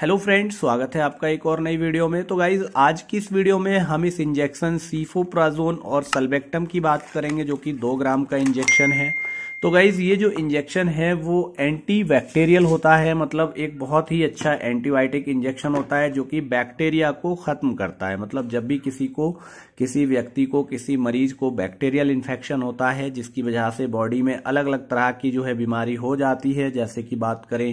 hello friend स्वागत है आपका एक और नई वीडियो में तो गाइज आज की इस वीडियो में हम इस इंजेक्शन सीफोप्राजोन और सल्बेक्टम की बात करेंगे जो कि दो ग्राम का इंजेक्शन है तो गाइज ये जो इंजेक्शन है वो एंटी बैक्टेरियल होता है मतलब एक बहुत ही अच्छा एंटीबायोटिक इंजेक्शन होता है जो कि बैक्टीरिया को खत्म करता है मतलब जब भी किसी को किसी व्यक्ति को किसी मरीज को बैक्टीरियल इन्फेक्शन होता है जिसकी वजह से बॉडी में अलग अलग तरह की जो है बीमारी हो जाती है जैसे कि बात करें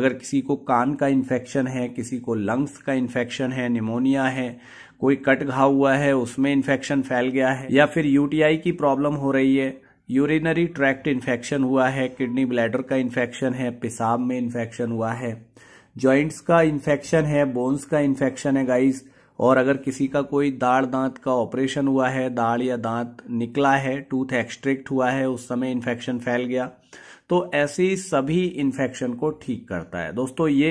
अगर किसी को कान का इन्फेक्शन है किसी को लंग्स का इन्फेक्शन है निमोनिया है कोई कट घाव हुआ है उसमें इन्फेक्शन फैल गया है या फिर यूटीआई की प्रॉब्लम हो रही है यूरिनरी ट्रैक्ट इन्फेक्शन हुआ है किडनी ब्लैडर का इन्फेक्शन है पेशाब में इन्फेक्शन हुआ है जॉइंट्स का इन्फेक्शन है बोन्स का इन्फेक्शन है गाइस और अगर किसी का कोई दाढ़ दांत का ऑपरेशन हुआ है दाढ़ या दांत निकला है टूथ एक्सट्रिक्ट हुआ है उस समय इन्फेक्शन फैल गया तो ऐसी सभी इन्फेक्शन को ठीक करता है दोस्तों ये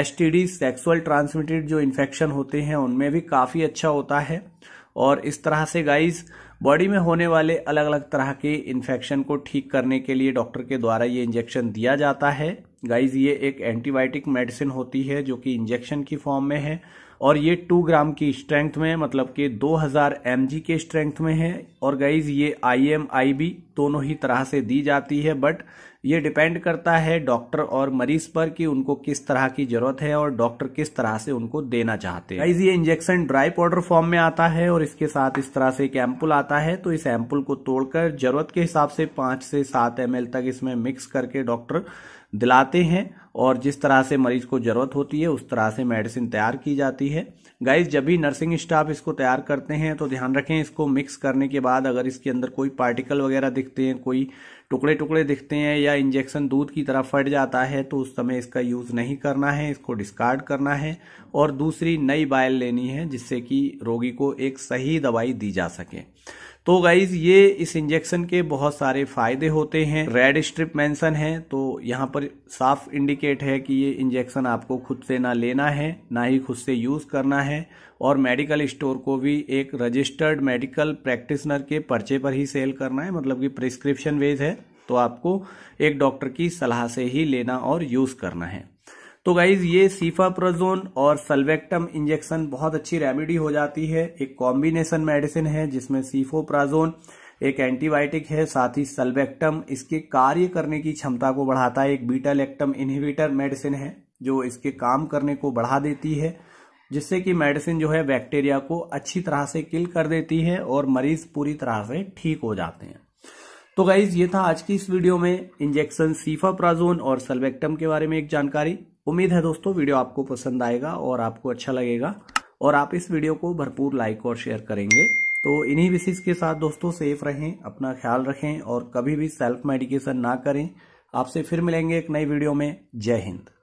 S T D sexual transmitted जो इन्फेक्शन होते हैं उनमें भी काफ़ी अच्छा होता है और इस तरह से गाइस बॉडी में होने वाले अलग अलग तरह के इन्फेक्शन को ठीक करने के लिए डॉक्टर के द्वारा ये इंजेक्शन दिया जाता है गाइस ये एक एंटीबायोटिक मेडिसिन होती है जो कि इंजेक्शन की फॉर्म में है और ये टू ग्राम की स्ट्रेंथ में है मतलब कि 2000 हजार के स्ट्रेंथ में है और गाइज ये आई एम आई दोनों ही तरह से दी जाती है बट ये डिपेंड करता है डॉक्टर और मरीज पर कि उनको किस तरह की जरूरत है और डॉक्टर किस तरह से उनको देना चाहते हैं गाइज ये इंजेक्शन ड्राई पाउडर फॉर्म में आता है और इसके साथ इस तरह से एक एम्पुल आता है तो इस एम्पुल को तोड़कर जरूरत के हिसाब से पांच से सात एम तक इसमें मिक्स करके डॉक्टर दिलाते हैं और जिस तरह से मरीज को ज़रूरत होती है उस तरह से मेडिसिन तैयार की जाती है गाइस जब भी नर्सिंग स्टाफ इसको तैयार करते हैं तो ध्यान रखें इसको मिक्स करने के बाद अगर इसके अंदर कोई पार्टिकल वगैरह दिखते हैं कोई टुकड़े टुकड़े दिखते हैं या इंजेक्शन दूध की तरह फट जाता है तो उस समय इसका यूज़ नहीं करना है इसको डिस्कार्ड करना है और दूसरी नई बायल लेनी है जिससे कि रोगी को एक सही दवाई दी जा सके तो गाइज ये इस इंजेक्शन के बहुत सारे फायदे होते हैं रेड स्ट्रिप मेंशन है तो यहाँ पर साफ इंडिकेट है कि ये इंजेक्शन आपको खुद से ना लेना है ना ही खुद से यूज करना है और मेडिकल स्टोर को भी एक रजिस्टर्ड मेडिकल प्रैक्टिशनर के पर्चे पर ही सेल करना है मतलब कि प्रिस्क्रिप्शन वेज है तो आपको एक डॉक्टर की सलाह से ही लेना और यूज करना है तो गाइज ये सीफाप्रोजोन और सल्वेक्टम इंजेक्शन बहुत अच्छी रेमेडी हो जाती है एक कॉम्बिनेशन मेडिसिन है जिसमें सीफोप्राजोन एक एंटीबायोटिक है साथ ही सल्वेक्टम इसके कार्य करने की क्षमता को बढ़ाता है एक बीटा लेक्टम इनहिबिटर मेडिसिन है जो इसके काम करने को बढ़ा देती है जिससे कि मेडिसिन जो है बैक्टीरिया को अच्छी तरह से किल कर देती है और मरीज पूरी तरह से ठीक हो जाते हैं तो गाइज ये था आज की इस वीडियो में इंजेक्शन सीफाप्राजोन और सल्वेक्टम के बारे में एक जानकारी उम्मीद है दोस्तों वीडियो आपको पसंद आएगा और आपको अच्छा लगेगा और आप इस वीडियो को भरपूर लाइक और शेयर करेंगे तो इन्हीं विशेष के साथ दोस्तों सेफ रहें अपना ख्याल रखें और कभी भी सेल्फ मेडिकेशन ना करें आपसे फिर मिलेंगे एक नई वीडियो में जय हिंद